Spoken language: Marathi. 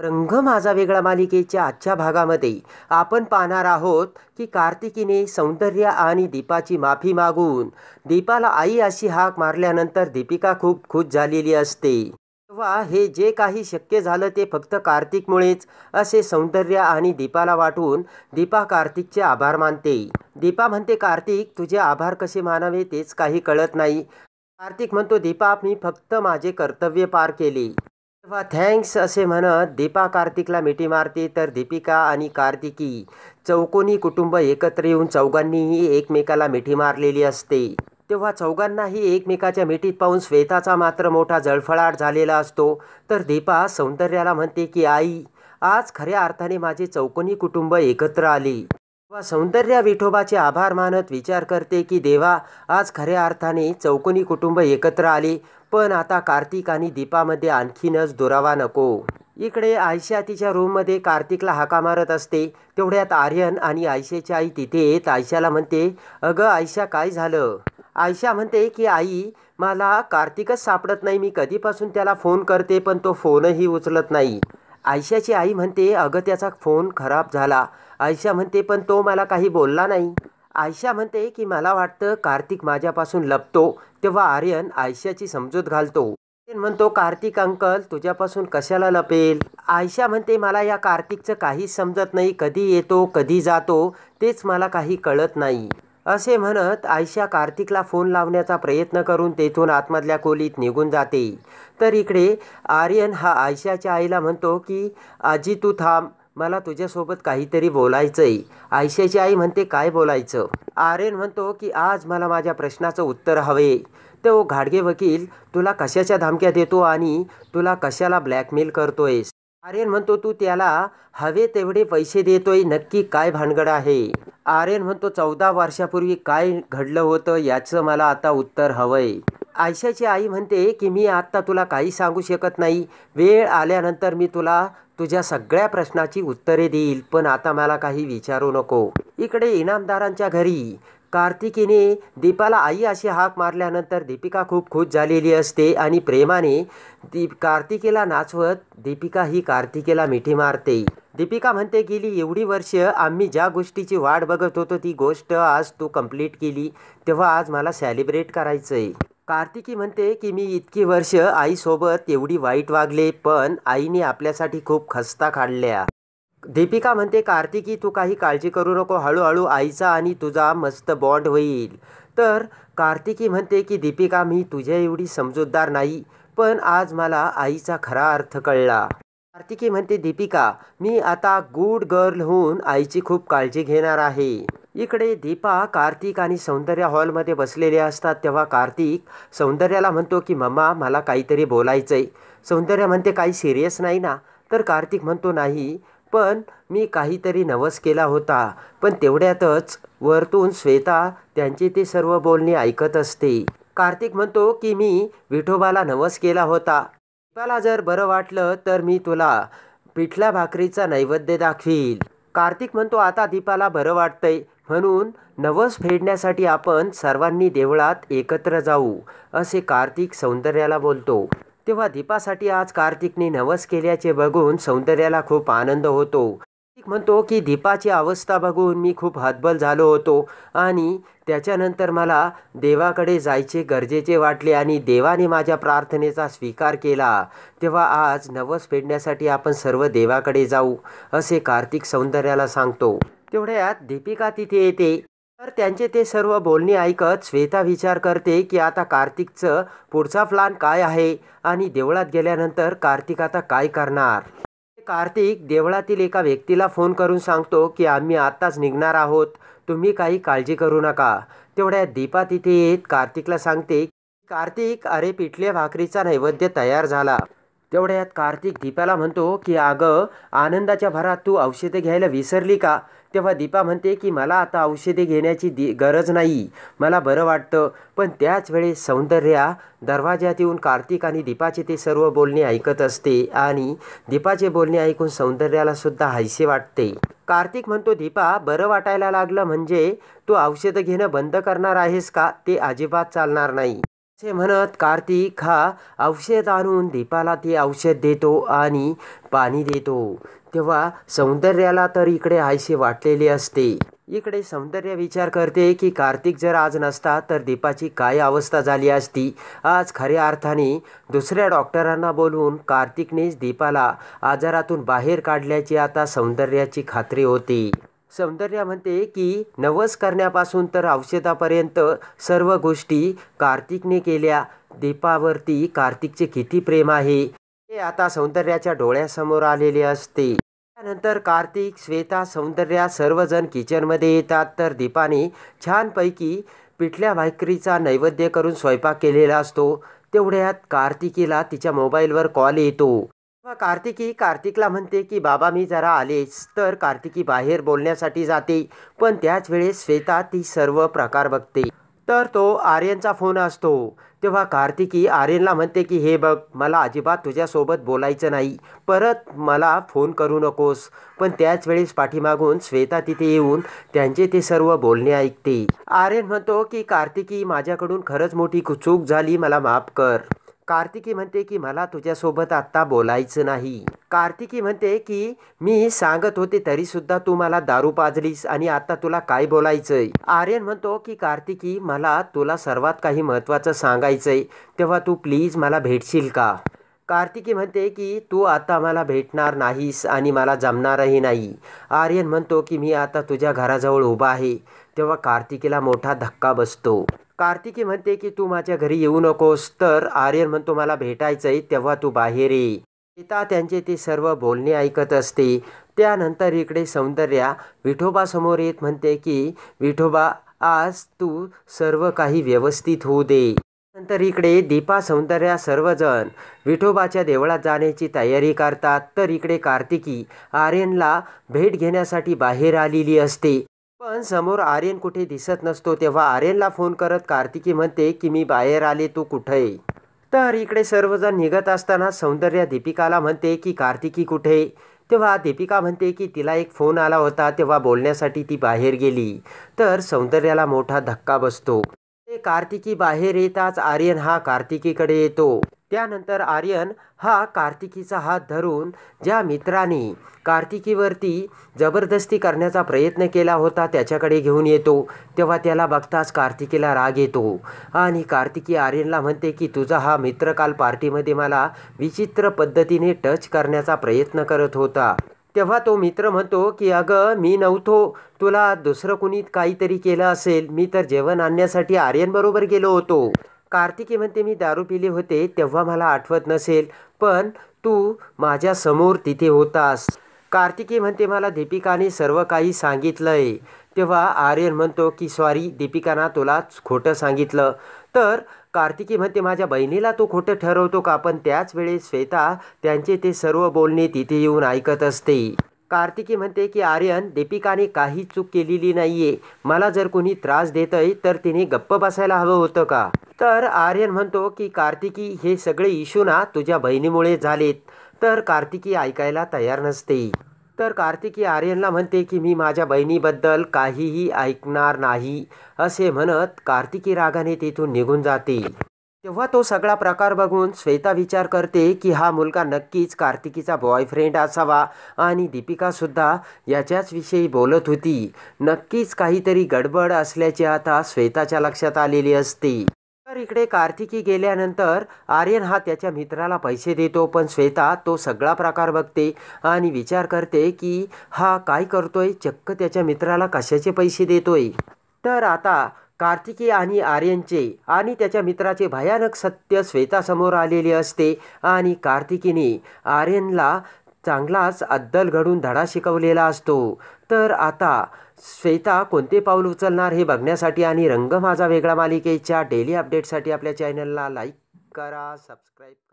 रंग माझा वेगळा मालिकेच्या आजच्या भागामध्ये आपण पाहणार आहोत की कार्तिकीने सौंदर्य आणि दीपाची माफी मागून दीपाला आई अशी हाक मारल्यानंतर दीपिका खूप खुश झालेली असते तेव्हा हे जे काही शक्य झालं ते फक्त कार्तिकमुळेच असे सौंदर्य आणि दीपाला वाटून दीपा कार्तिकचे आभार मानते दीपा म्हणते कार्तिक तुझे आभार कसे मानावे तेच काही कळत नाही कार्तिक म्हणतो दीपा मी फक्त माझे कर्तव्य पार केले तेव्हा थँक्स असे म्हणत दीपा कार्तिकला मिठी मारते तर दीपिका आणि कार्तिकी चौकोनी कुटुंब एकत्र येऊन चौघांनीही एकमेकाला मिठी मारलेली असते तेव्हा चौघांनाही एकमेकाच्या मिठीत पाहून श्वेताचा मात्र मोठा जळफळाट झालेला असतो तर दीपा सौंदर्याला म्हणते की आई आज खऱ्या अर्थाने माझे चौकोनी कुटुंब एकत्र आले व सौंदर्या विठोबाचे आभार मानत विचार करते की देवा आज खऱ्या अर्थाने चौकोनी कुटुंब एकत्र आले पण आता कार्तिक आणि दीपामध्ये आणखीनच दुरावा नको इकडे आयशा तिच्या रूममध्ये कार्तिकला हाका मारत असते तेवढ्यात आर्यन आणि आयशेची आई तिथे येत आयशाला म्हणते अगं आयशा काय झालं आयशा म्हणते की आई मला कार्तिकच सापडत नाही मी कधीपासून त्याला फोन करते पण तो फोनही उचलत नाही आयशाची आई म्हणते अगं त्याचा फोन खराब झाला आयशा म्हणते पण तो मला काही बोलला नाही आयशा म्हणते की मला वाटतं कार्तिक माझ्यापासून लपतो तेव्हा आर्यन आयशाची समजूत घालतो म्हणतो कार्तिक अंकल तुझ्यापासून कशाला लपेल आयशा म्हणते मला या कार्तिकचं काहीच समजत नाही कधी येतो कधी जातो तेच मला काही कळत नाही असे म्हणत आयशा कार्तिकला फोन लावण्याचा प्रयत्न करून तेथून आतमधल्या खोलीत निघून जाते तर इकडे आर्यन हा आयशाच्या आईला म्हणतो की आजी तू थांब मला तुझ्यासोबत काहीतरी बोलायचंय आयशाची आई म्हणते काय बोलायचं आर्यन म्हणतो की आज मला माझ्या प्रश्नाचं उत्तर हवे तो घाडगे वकील तुला कशाच्या धमक्या देतो आणि तुला कशाला ब्लॅकमेल करतोयस आर्यन म्हणतो तू त्याला हवे तेवढे पैसे देतोय नक्की काय भानगड आहे आर्यन म्हणतो चौदा वर्षापूर्वी काय घडलं होतं याचं मला आता उत्तर हवंय आयशाची आई म्हणते की मी आत्ता तुला काही सांगू शकत नाही वेळ आल्यानंतर मी तुला तुझ्या सगळ्या प्रश्नाची उत्तरे देईल पण आता मला काही विचारू नको इकडे इनामदारांच्या घरी कार्तिकीने दीपाला आई अशी हाक मारल्यानंतर दीपिका खूप खुश झालेली असते आणि प्रेमाने दीप कार्तिकेला नाचवत दीपिका ही कार्तिकेला मिठी मारते दीपिका म्हणते गेली एवढी वर्ष आम्ही ज्या गोष्टीची वाट बघत होतो ती गोष्ट आज तू कंप्लीट केली तेव्हा आज मला सेलिब्रेट करायचं आहे कार्तिकी म्हणते की मी इतकी वर्ष आईसोबत एवढी वाईट वागले पण आईने आपल्यासाठी खूप खस्ता काढल्या दीपिका म्हणते कार्तिकी तू काही काळजी करू नको हळूहळू आईचा आणि तुझा मस्त बॉन्ड होईल तर कार्तिकी म्हणते की दीपिका मी तुझ्या एवढी समजूतदार नाही पण आज मला आईचा खरा अर्थ कळला कार्तिकी म्हणते दीपिका मी आता गुड गर्ल होऊन आईची खूप काळजी घेणार आहे इकडे दीपा कार्तिक आणि सौंदर्य हॉलमध्ये बसलेले असतात तेव्हा कार्तिक सौंदर्याला म्हणतो की मम्मा मला काहीतरी बोलायचं आहे सौंदर्या म्हणते काही सिरियस नाही ना तर कार्तिक म्हणतो नाही पण मी काहीतरी नवस केला होता पण तेवढ्यातच वरतून श्वेता त्यांची ती सर्व बोलणी ऐकत असते कार्तिक म्हणतो की मी विठोबाला नवस केला होता दीपाला जर बरं वाटलं तर मी तुला पिठल्या भाकरीचा नैवेद्य दाखवील कार्तिक म्हणतो आता दीपाला बरं वाटतंय म्हणून नवस फेडण्यासाठी आपण सर्वांनी देवळात एकत्र जाऊ असे कार्तिक सौंदर्याला बोलतो तेव्हा दीपासाठी आज कार्तिकने नवस केल्याचे बघून सौंदर्याला खूप आनंद होतो म्हणतो की दीपाची अवस्था बघून मी खूप हतबल झालो होतो आणि त्याच्यानंतर मला देवाकडे जायचे गरजेचे वाटले आणि देवाने माझ्या प्रार्थनेचा स्वीकार केला तेव्हा आज नवस फेडण्यासाठी आपण सर्व देवाकडे जाऊ असे कार्तिक सौंदर्याला सांगतो तेवढ्यात दीपिका तिथे येते तर त्यांचे ते सर्व बोलणे ऐकत श्वेता विचार करते की आता कार्तिकचं पुढचा प्लान काय आहे आणि देवळात गेल्यानंतर कार्तिक आता काय करणार कार्तिक देवळातील एका व्यक्तीला फोन करून सांगतो की आम्ही आत्ताच निघणार आहोत तुम्ही काही काळजी करू नका तेवढ्या दीपा तिथे येत कार्तिकला सांगते कार्तिक अरे पिठल्या भाकरीचा नैवेद्य तयार झाला तेवढ्यात कार्तिक दीपाला म्हणतो की अगं आनंदाच्या भरात तू औषधे घ्यायला विसरली का तेव्हा दीपा म्हणते की मला आता औषधे घेण्याची दि गरज नाही मला बरं वाटतं पण त्याच वेळेस सौंदर्या दरवाज्यात येऊन कार्तिक आणि दीपाचे ते सर्व बोलणे ऐकत असते आणि दीपाचे बोलणे ऐकून सौंदर्याला सुद्धा हायसे वाटते कार्तिक म्हणतो दीपा बरं वाटायला लागलं म्हणजे तू औषधं घेणं बंद करणार आहेस का ते अजिबात चालणार नाही असे म्हणत कार्तिक हा औषध आणून दीपाला ते औषध देतो आणि पाणी देतो तेव्हा सौंदर्याला तर इकडे आयसे वाटलेले असते इकडे सौंदर्य विचार करते की कार्तिक जर आज नसता तर दीपाची काय अवस्था झाली असती आज खऱ्या अर्थाने दुसऱ्या डॉक्टरांना बोलवून कार्तिकनेच दीपाला आजारातून बाहेर काढल्याची आता सौंदर्याची खात्री होती सौंदर्या म्हणते की नवस करण्यापासून तर औषधापर्यंत सर्व गोष्टी कार्तिकने केल्या दीपावरती कार्तिकचे किती प्रेम आहे हे आता सौंदर्याच्या डोळ्यासमोर आलेले असते त्यानंतर कार्तिक श्वेता सौंदर्या सर्वजण किचनमध्ये येतात तर दीपाने छानपैकी पिठल्या भाकरीचा नैवेद्य करून स्वयंपाक केलेला असतो तेवढ्यात कार्तिकीला तिच्या मोबाईलवर कॉल येतो कार्तिकी कार्तिकला म्हणते की बाबा मी जरा आलेच तर कार्तिकी बाहेर बोलण्यासाठी जाते पण त्याच वेळेस श्वेता ती सर्व प्रकार बघते तर तो आर्यनचा फोन असतो तेव्हा कार्तिकी आर्यनला म्हणते की हे बघ मला अजिबात तुझ्यासोबत बोलायचं नाही परत मला फोन करू नकोस पण त्याच वेळेस पाठीमागून श्वेता तिथे येऊन त्यांचे ते सर्व बोलणे ऐकते आर्यन म्हणतो की कार्तिकी माझ्याकडून खरंच मोठी चूक झाली मला माफ कर कार्तिकी म्हणते की मला तुझ्यासोबत आत्ता बोलायचं नाही कार्तिकी म्हणते की मी सांगत होते तरीसुद्धा तू मला दारू पाजलीस आणि आता तुला काय बोलायचंय आर्यन म्हणतो की कार्तिकी मला तुला सर्वात काही महत्त्वाचं सांगायचंय तेव्हा तू प्लीज मला भेटशील का कार्तिकी म्हणते की तू आता मला भेटणार नाहीस आणि मला जमणारही नाही आर्यन म्हणतो की मी आता तुझ्या घराजवळ उभा आहे तेव्हा कार्तिकीला मोठा धक्का बसतो कार्तिकी म्हणते की तू माझ्या घरी येऊ नकोस तर आर्यन म्हणतो मला भेटायचं आहे तेव्हा तू बाहेर ये सीता त्यांचे ते सर्व बोलणे ऐकत असते त्यानंतर इकडे सौंदर्या विठोबासमोर येत म्हणते की विठोबा आज तू सर्व काही व्यवस्थित होऊ दे नंतर इकडे दीपा सौंदर्या सर्वजण विठोबाच्या देवळात जाण्याची तयारी करतात तर इकडे कार्तिकी आर्यनला भेट घेण्यासाठी बाहेर आलेली असते पण समोर आर्यन कुठे दिसत नसतो तेव्हा आर्यनला फोन करत कार्तिकी म्हणते की मी बाहेर आले तू कुठे तर इकडे सर्वजण निघत असताना सौंदर्य दीपिकाला म्हणते की कार्तिकी कुठे तेव्हा दीपिका म्हणते की तिला एक फोन आला होता तेव्हा बोलण्यासाठी ती बाहेर गेली तर सौंदर्याला मोठा धक्का बसतो ते कार्तिकी बाहेर येताच आर्यन हा कार्तिकीकडे येतो त्यानंतर आर्यन हा कार्तिकीचा हात धरून ज्या मित्राने कार्तिकीवरती जबरदस्ती करण्याचा प्रयत्न केला होता त्याच्याकडे घेऊन येतो तेव्हा त्याला बघताच कार्तिकीला राग येतो आणि कार्तिकी आर्यनला म्हणते की तुझा हा मित्र काल पार्टीमध्ये मला विचित्र पद्धतीने टच करण्याचा प्रयत्न करत होता तेव्हा तो मित्र म्हणतो की अगं मी नव्हतो तुला दुसरं कुणीत काहीतरी केलं असेल मी तर जेवण आणण्यासाठी आर्यनबरोबर गेलो होतो कार्तिकी म्हणते मी दारू पिले होते तेव्हा मला आठवत नसेल पण तू माझ्या समोर तिथे होतास कार्तिकी म्हणते मला दीपिकाने सर्व काही सांगितलंय तेव्हा आर्यन म्हणतो की सॉरी दीपिकाना तुला खोटं सांगितलं तर कार्तिकी म्हणते माझ्या बहिणीला तो खोटं ठरवतो का पण त्याच वेळेस श्वेता त्यांचे ते सर्व बोलणे तिथे येऊन ऐकत असते कार्तिकी म्हणते की आर्यन दीपिकाने काही चूक केलेली नाहीये मला जर कोणी त्रास आहे तर तिने गप्प बसायला हवं होतं का तर आर्यन म्हणतो की कार्तिकी हे सगळे इशू ना तुझ्या बहिणीमुळे झालेत तर कार्तिकी ऐकायला तयार नसते तर कार्तिकी आर्यनला म्हणते की मी माझ्या बहिणीबद्दल काहीही ऐकणार नाही असे म्हणत कार्तिकी रागाने तिथून निघून जाते तेव्हा तो सगळा प्रकार बघून श्वेता विचार करते की हा मुलगा नक्कीच कार्तिकीचा बॉयफ्रेंड असावा आणि दीपिकासुद्धा याच्याच विषयी बोलत होती नक्कीच काहीतरी गडबड असल्याचे आता श्वेताच्या लक्षात आलेली असते तर इकडे कार्तिकी गेल्यानंतर आर्यन हा त्याच्या मित्राला पैसे देतो पण श्वेता तो सगळा प्रकार बघते आणि विचार करते की हा काय करतोय चक्क त्याच्या मित्राला कशाचे पैसे देतोय तर आता कार्तिकी आणि आर्यनचे आणि त्याच्या मित्राचे भयानक सत्य श्वेतासमोर आलेले असते आणि कार्तिकीने आर्यनला चांगलाच अद्दल घडून धडा शिकवलेला असतो तर आता श्वेता कोणते पाऊल उचलणार हे बघण्यासाठी आणि रंग माझा वेगळा मालिकेच्या डेली अपडेटसाठी आपल्या चॅनलला लाईक करा सबस्क्राईब